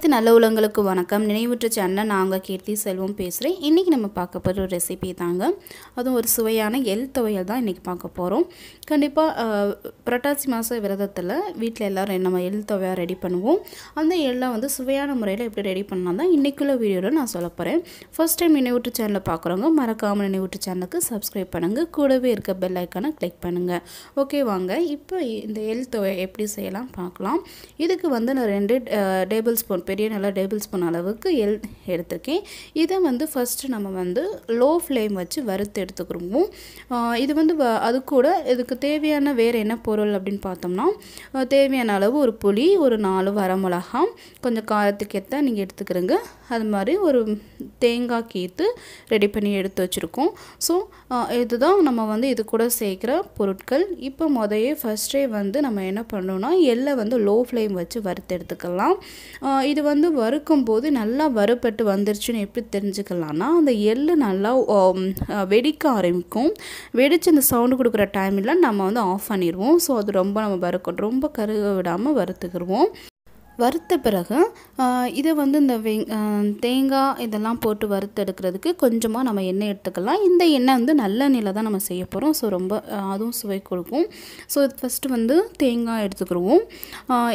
அனைத்து நல்ல உலகங்களுக்கு வணக்கம் நினைவுற்ற சேனலில் நான் உங்கள் கீர்த்தி செல்வம் பேசுகிறேன் இன்றைக்கி நம்ம பார்க்க போகிற ஒரு ரெசிபி தாங்க அதுவும் ஒரு சுவையான எல் துவையல் தான் இன்றைக்கி பார்க்க போகிறோம் கண்டிப்பாக புரட்டாசி மாத விரதத்தில் வீட்டில் எல்லோரும் நம்ம எல் துவையாக ரெடி பண்ணுவோம் அந்த எல்லாம் வந்து சுவையான முறையில் எப்படி ரெடி பண்ணால் தான் இன்றைக்குள்ள வீடியோவில் நான் சொல்ல போகிறேன் ஃபஸ்ட் டைம் நினைவுற்று சேனலை பார்க்குறவங்க மறக்காமல் நினைவுற்று சேனலுக்கு சப்ஸ்கிரைப் பண்ணுங்கள் கூடவே இருக்க பெல் ஐக்கானை கிளிக் பண்ணுங்கள் ஓகே வாங்க இப்போ இந்த எல் துவையை எப்படி செய்யலாம் பார்க்கலாம் இதுக்கு வந்து நான் ரெண்டு டேபிள் ஸ்பூன் பெரிய நல்லா டேபிள் ஸ்பூன் அளவுக்கு எல் எடுத்திருக்கேன் இதை வந்து ஃபஸ்ட்டு நம்ம வந்து லோ ஃப்ளேம் வச்சு வறுத்து எடுத்துக்கிறோம் இது வந்து அது கூட இதுக்கு தேவையான வேறு என்ன பொருள் அப்படின்னு பார்த்தோம்னா தேவையான அளவு ஒரு புளி ஒரு நாலு வரமிளகாம் கொஞ்சம் காரத்துக்கு ஏற்ற நீங்கள் எடுத்துக்கிறோங்க அது மாதிரி ஒரு தேங்காய் கீத்து ரெடி பண்ணி எடுத்து வச்சுருக்கோம் ஸோ இதுதான் நம்ம வந்து இது கூட சேர்க்குற பொருட்கள் இப்போ முதையே ஃபஸ்ட்டே வந்து நம்ம என்ன பண்ணோன்னா எள்ளை வந்து லோ ஃப்ளேம் வச்சு வறுத்து எடுத்துக்கலாம் இது வந்து வறுக்கும் போது நல்லா வறுப்பட்டு வந்துருச்சுன்னு எப்படி தெரிஞ்சுக்கலாம்னா அந்த எள்ளு நல்லா வெடிக்க ஆரம்பிக்கும் வெடித்து அந்த சவுண்டு கொடுக்குற டைமில் நம்ம வந்து ஆஃப் பண்ணிடுவோம் ஸோ அது ரொம்ப நம்ம வறுக்கணும் ரொம்ப கருக விடாமல் வறுத்துக்கிடுவோம் வறுத்த பிறகு இதை வந்து இந்த வெங் தேங்காய் இதெல்லாம் போட்டு வறுத்தெடுக்கிறதுக்கு கொஞ்சமாக நம்ம எண்ணெய் எடுத்துக்கலாம் இந்த எண்ணெய் வந்து நல்ல நிலை தான் நம்ம செய்ய போகிறோம் ஸோ ரொம்ப அதுவும் சுவை கொடுக்கும் ஸோ இது ஃபஸ்ட்டு வந்து தேங்காய் எடுத்துக்கிடுவோம்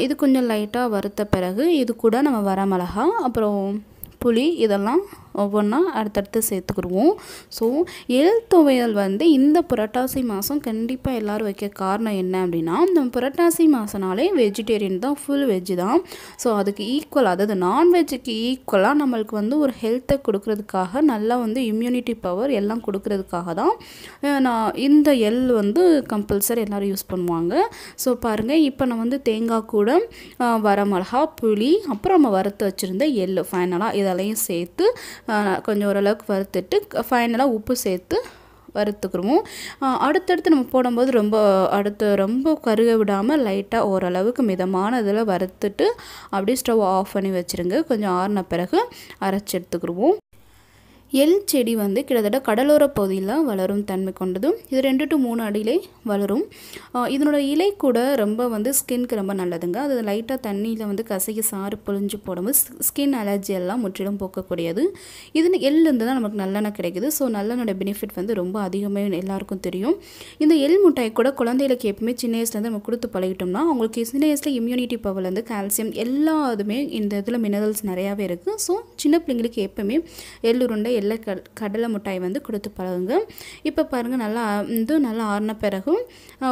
இது கொஞ்சம் லைட்டாக வறுத்த பிறகு இது கூட நம்ம வரமிளகா அப்புறம் புளி இதெல்லாம் ஒவ்வொன்றா அடுத்தடுத்து சேர்த்துக்கிடுவோம் ஸோ எல் துவையல் வந்து இந்த புரட்டாசி மாதம் கண்டிப்பாக எல்லோரும் வைக்க காரணம் என்ன அப்படின்னா நம்ம புரட்டாசி மாதம்னாலே வெஜிடேரியன் தான் ஃபுல் வெஜ்ஜு தான் ஸோ அதுக்கு ஈக்குவல் அதாவது நான்வெஜ்ஜுக்கு ஈக்குவலாக நம்மளுக்கு வந்து ஒரு ஹெல்த்தை கொடுக்கறதுக்காக நல்லா வந்து இம்யூனிட்டி பவர் எல்லாம் கொடுக்கறதுக்காக தான் நான் இந்த எல் வந்து கம்பல்சரி எல்லோரும் யூஸ் பண்ணுவாங்க ஸோ பாருங்கள் இப்போ நான் வந்து தேங்காய் கூட வரமிளகா புளி அப்புறம் நம்ம வறுத்து வச்சுருந்த எள்ளு ஃபைனலாக இதெல்லாம் சேர்த்து கொஞ்சம் ஓரளவுக்கு வறுத்துட்டு ஃபைனலாக உப்பு சேர்த்து வறுத்துக்கிறோம் அடுத்தடுத்து நம்ம போடும்போது ரொம்ப அடுத்து ரொம்ப கருக விடாமல் லைட்டாக ஓரளவுக்கு மிதமான இதில் வறுத்துட்டு அப்படியே ஸ்டவ் ஆஃப் பண்ணி வச்சுருங்க கொஞ்சம் ஆறின பிறகு அரைச்சி எடுத்துக்கிடுவோம் எல் செடி வந்து கிட்டத்தட்ட கடலோர பகுதியில் வளரும் தன்மை கொண்டதும் இது ரெண்டு டு மூணு அடியிலே வளரும் இதனோட இலை கூட ரொம்ப வந்து ஸ்கின்க்கு ரொம்ப நல்லதுங்க அது லைட்டாக தண்ணியில் வந்து கசகி சாறு பொழிஞ்சு போடும்போது ஸ்கின் அலர்ஜி எல்லாம் முற்றிலும் போக்கக்கூடியது இது எள்லேருந்து தான் நமக்கு நல்லெண்ணெய் கிடைக்குது ஸோ நல்லெண்ணோட பெனிஃபிட் வந்து ரொம்ப அதிகமாக எல்லாருக்கும் தெரியும் இந்த எள் முட்டாய் கூட குழந்தைகளுக்கு எப்பவுமே சின்ன வயசுலேருந்து நம்ம கொடுத்து பழகிட்டோம்னா அவங்களுக்கு சின்ன வயசில் இம்யூனிட்டி பவர்லேருந்து கால்சியம் எல்லா இந்த இதில் மினரல்ஸ் நிறையாவே இருக்குது ஸோ சின்ன பிள்ளைங்களுக்கு எப்பவுமே எள்ளுருண்டை வெள்ளை கடலை மிட்டாய் வந்து கொடுத்து பழகுங்க இப்போ பாருங்கள் நல்லா வந்து நல்லா ஆறின பிறகும்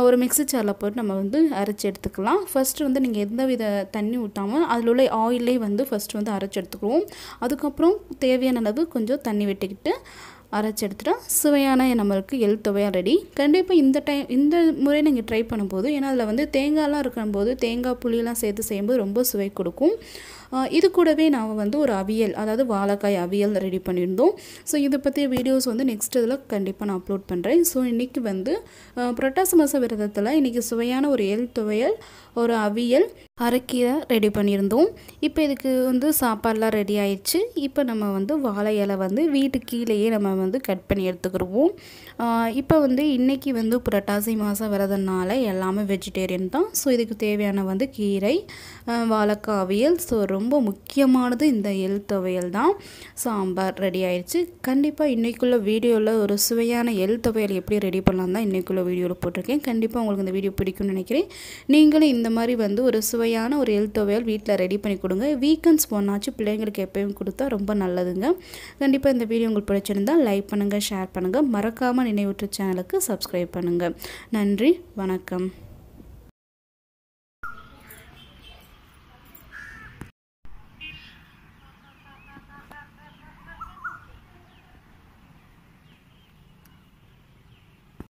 ஒரு மிக்சி சாரில் போட்டு நம்ம வந்து அரைச்சி எடுத்துக்கலாம் ஃபஸ்ட்டு வந்து நீங்கள் எந்த வித தண்ணி ஊற்றாமல் அதில் உள்ள ஆயிலே வந்து ஃபஸ்ட்டு வந்து அரைச்சி எடுத்துக்குவோம் அதுக்கப்புறம் தேவையான அளவு கொஞ்சம் தண்ணி வெட்டிக்கிட்டு அரைச்சி எடுத்துகிட்டா சுவையான நம்மளுக்கு எல் துவையாக ரெடி கண்டிப்பாக இந்த டைம் இந்த முறை நீங்கள் ட்ரை பண்ணும்போது ஏன்னா அதில் வந்து தேங்காய்லாம் இருக்கும்போது தேங்காய் புளியெலாம் சேர்த்து செய்யும்போது ரொம்ப சுவை கொடுக்கும் இது கூடவே நாம் வந்து ஒரு அவியல் அதாவது வாழைக்காய் அவியல் ரெடி பண்ணியிருந்தோம் ஸோ இதை பற்றிய வீடியோஸ் வந்து நெக்ஸ்ட் இதில் கண்டிப்பாக நான் அப்லோட் பண்ணுறேன் ஸோ இன்றைக்கி வந்து புரட்டாசி மாத விரதத்தில் இன்றைக்கி சுவையான ஒரு எல் துவையல் ஒரு அவியல் அரைக்கீரை ரெடி பண்ணியிருந்தோம் இப்போ இதுக்கு வந்து சாப்பாடெலாம் ரெடி ஆயிடுச்சு இப்போ நம்ம வந்து வாழை இலை வந்து வீட்டு கீழேயே நம்ம வந்து கட் பண்ணி எடுத்துக்கிடுவோம் இப்போ வந்து இன்றைக்கி வந்து புரட்டாசி மாதம் வரதுனால எல்லாமே வெஜிடேரியன் தான் ஸோ இதுக்கு தேவையான வந்து கீரை வாழைக்காவியல் அவியல் ஸோ ரொம்ப முக்கியமானது இந்த எல் துவையல் தான் சாம்பார் ரெடி ஆயிடுச்சு கண்டிப்பாக இன்றைக்குள்ள வீடியோவில் ஒரு சுவையான எல் துவையல் எப்படி ரெடி பண்ணலாம் தான் இன்றைக்குள்ள வீடியோவில் போட்டிருக்கேன் கண்டிப்பாக உங்களுக்கு இந்த வீடியோ பிடிக்கும்னு நினைக்கிறேன் நீங்களும் இந்த மாதிரி வந்து ஒரு சுவை சுவையான ஒரு ஹெல்த் துவையல் வீட்டில் ரெடி பண்ணி கொடுங்க வீக்கெண்ட்ஸ் போனாச்சு பிள்ளைங்களுக்கு எப்பயும் கொடுத்தா ரொம்ப நல்லதுங்க கண்டிப்பாக இந்த வீடியோ உங்களுக்கு பிடிச்சிருந்தால் லைக் பண்ணுங்கள் ஷேர் பண்ணுங்கள் மறக்காமல் நினைவுற்ற சேனலுக்கு சப்ஸ்கிரைப் பண்ணுங்கள் நன்றி வணக்கம்